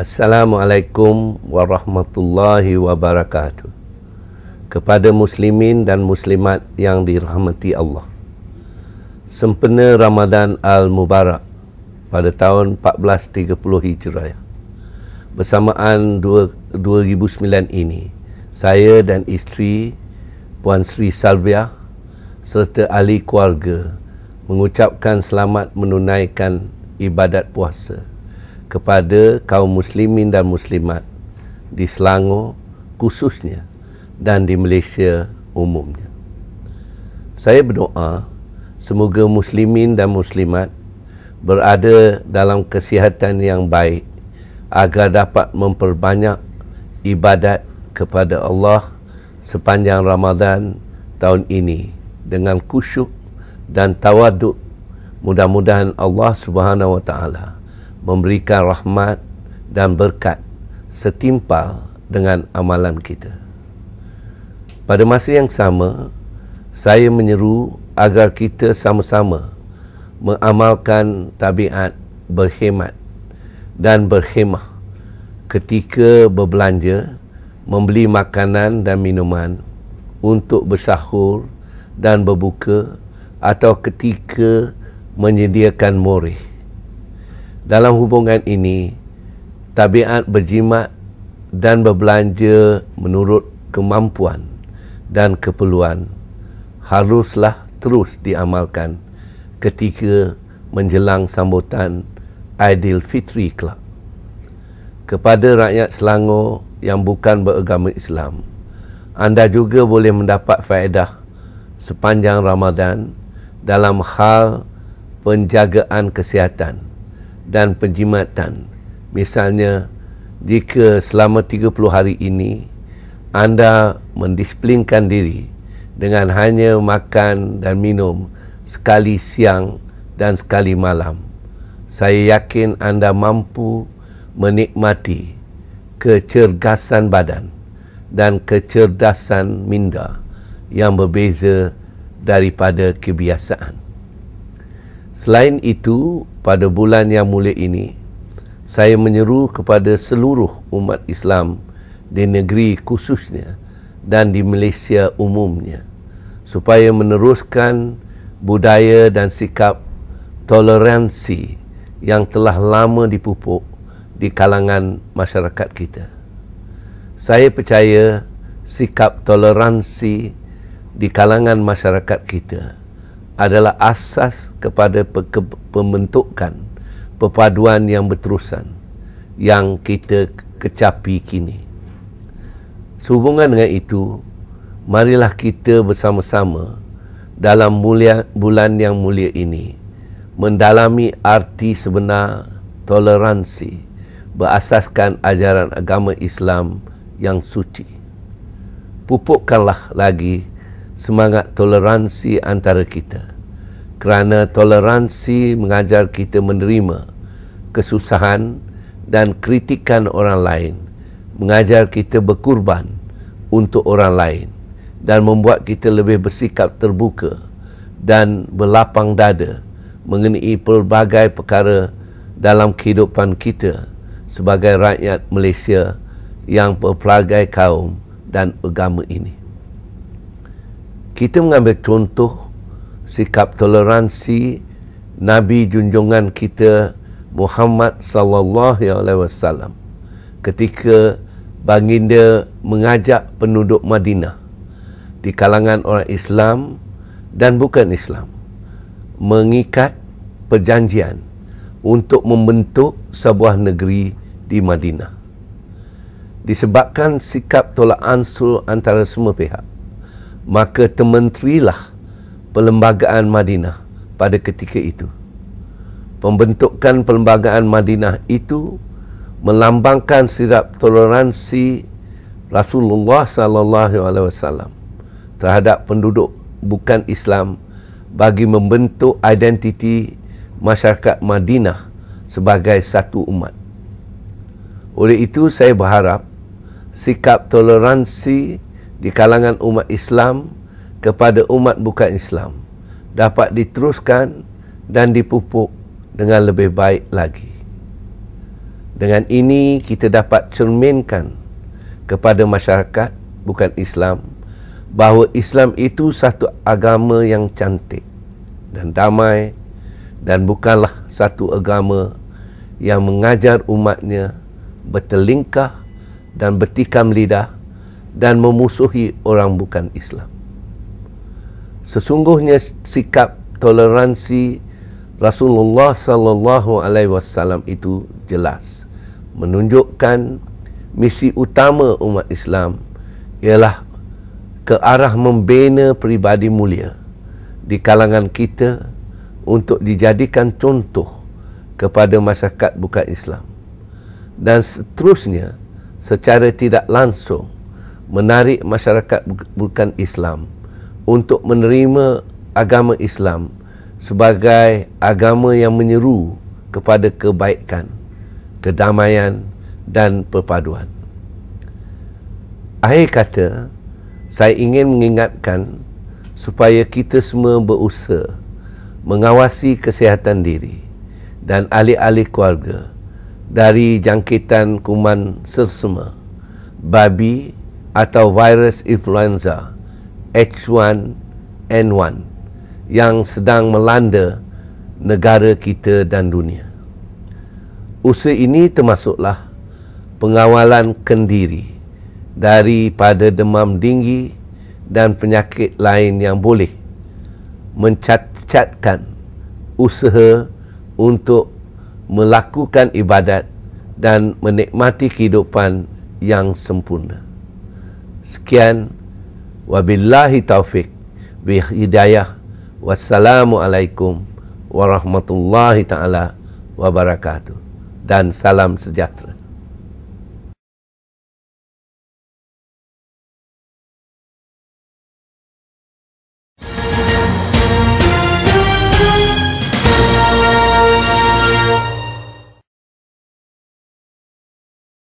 Assalamualaikum warahmatullahi wabarakatuh. Kepada muslimin dan muslimat yang dirahmati Allah sempena Ramadan Al-Mubarak pada tahun 1430 Hijrah bersamaan 2009 ini saya dan isteri Puan Sri Salvia serta ahli keluarga mengucapkan selamat menunaikan ibadat puasa kepada kaum muslimin dan muslimat di Selangor khususnya dan di Malaysia umumnya saya berdoa Semoga muslimin dan muslimat berada dalam kesihatan yang baik agar dapat memperbanyak ibadat kepada Allah sepanjang Ramadan tahun ini dengan khusyuk dan tawaduk mudah-mudahan Allah Subhanahu wa taala memberikan rahmat dan berkat setimpal dengan amalan kita. Pada masa yang sama, saya menyeru agar kita sama-sama mengamalkan tabiat berhemat dan berhemah ketika berbelanja, membeli makanan dan minuman untuk bersahur dan berbuka atau ketika menyediakan morih. Dalam hubungan ini, tabiat berjimat dan berbelanja menurut kemampuan dan keperluan haruslah terus diamalkan ketika menjelang sambutan Aidilfitri kelak. Kepada rakyat Selangor yang bukan beragama Islam, anda juga boleh mendapat faedah sepanjang Ramadan dalam hal penjagaan kesihatan dan penjimatan. Misalnya, jika selama 30 hari ini anda mendisiplinkan diri dengan hanya makan dan minum sekali siang dan sekali malam. Saya yakin anda mampu menikmati kecergasan badan dan kecerdasan minda yang berbeza daripada kebiasaan. Selain itu, pada bulan yang mulia ini, saya menyeru kepada seluruh umat Islam di negeri khususnya dan di Malaysia umumnya – supaya meneruskan budaya dan sikap toleransi yang telah lama dipupuk di kalangan masyarakat kita. Saya percaya sikap toleransi di kalangan masyarakat kita adalah asas kepada pembentukan perpaduan yang berterusan yang kita kecapi kini. Sehubungan dengan itu, marilah kita bersama-sama dalam mulia, bulan yang mulia ini mendalami arti sebenar toleransi berasaskan ajaran agama Islam yang suci. Pupukkanlah lagi semangat toleransi antara kita kerana toleransi mengajar kita menerima kesusahan dan kritikan orang lain mengajar kita berkorban untuk orang lain dan membuat kita lebih bersikap terbuka dan berlapang dada mengenai pelbagai perkara dalam kehidupan kita sebagai rakyat Malaysia yang berpelbagai kaum dan agama ini. Kita mengambil contoh sikap toleransi Nabi junjungan kita Muhammad sallallahu alaihi wasallam ketika baginda mengajak penduduk Madinah di kalangan orang Islam dan bukan Islam mengikat perjanjian untuk membentuk sebuah negeri di Madinah disebabkan sikap tolak ansur antara semua pihak maka tementerilah perlembagaan Madinah pada ketika itu pembentukan perlembagaan Madinah itu melambangkan sirap toleransi Rasulullah sallallahu alaihi wasallam terhadap penduduk bukan Islam bagi membentuk identiti masyarakat Madinah sebagai satu umat. Oleh itu saya berharap sikap toleransi di kalangan umat Islam kepada umat bukan Islam dapat diteruskan dan dipupuk dengan lebih baik lagi. Dengan ini kita dapat cerminkan kepada masyarakat bukan Islam bahawa Islam itu satu agama yang cantik dan damai dan bukanlah satu agama yang mengajar umatnya bertelingkah dan bertikam lidah dan memusuhi orang bukan Islam. Sesungguhnya sikap toleransi Rasulullah sallallahu alaihi wasallam itu jelas menunjukkan misi utama umat Islam ialah ke arah membina peribadi mulia di kalangan kita untuk dijadikan contoh kepada masyarakat bukan Islam dan seterusnya secara tidak langsung menarik masyarakat bukan Islam untuk menerima agama Islam sebagai agama yang menyeru kepada kebaikan, kedamaian dan perpaduan. Akhir kata, saya ingin mengingatkan supaya kita semua berusaha mengawasi kesihatan diri dan ahli-ahli keluarga dari jangkitan kuman sesama babi atau virus influenza H1N1 yang sedang melanda negara kita dan dunia. Usaha ini termasuklah pengawalan kendiri daripada demam tinggi dan penyakit lain yang boleh mencacatkan usaha untuk melakukan ibadat dan menikmati kehidupan yang sempurna. Sekian wabillahi taufik bi hidayah wassalamualaikum warahmatullahi taala wabarakatuh dan salam sejahtera.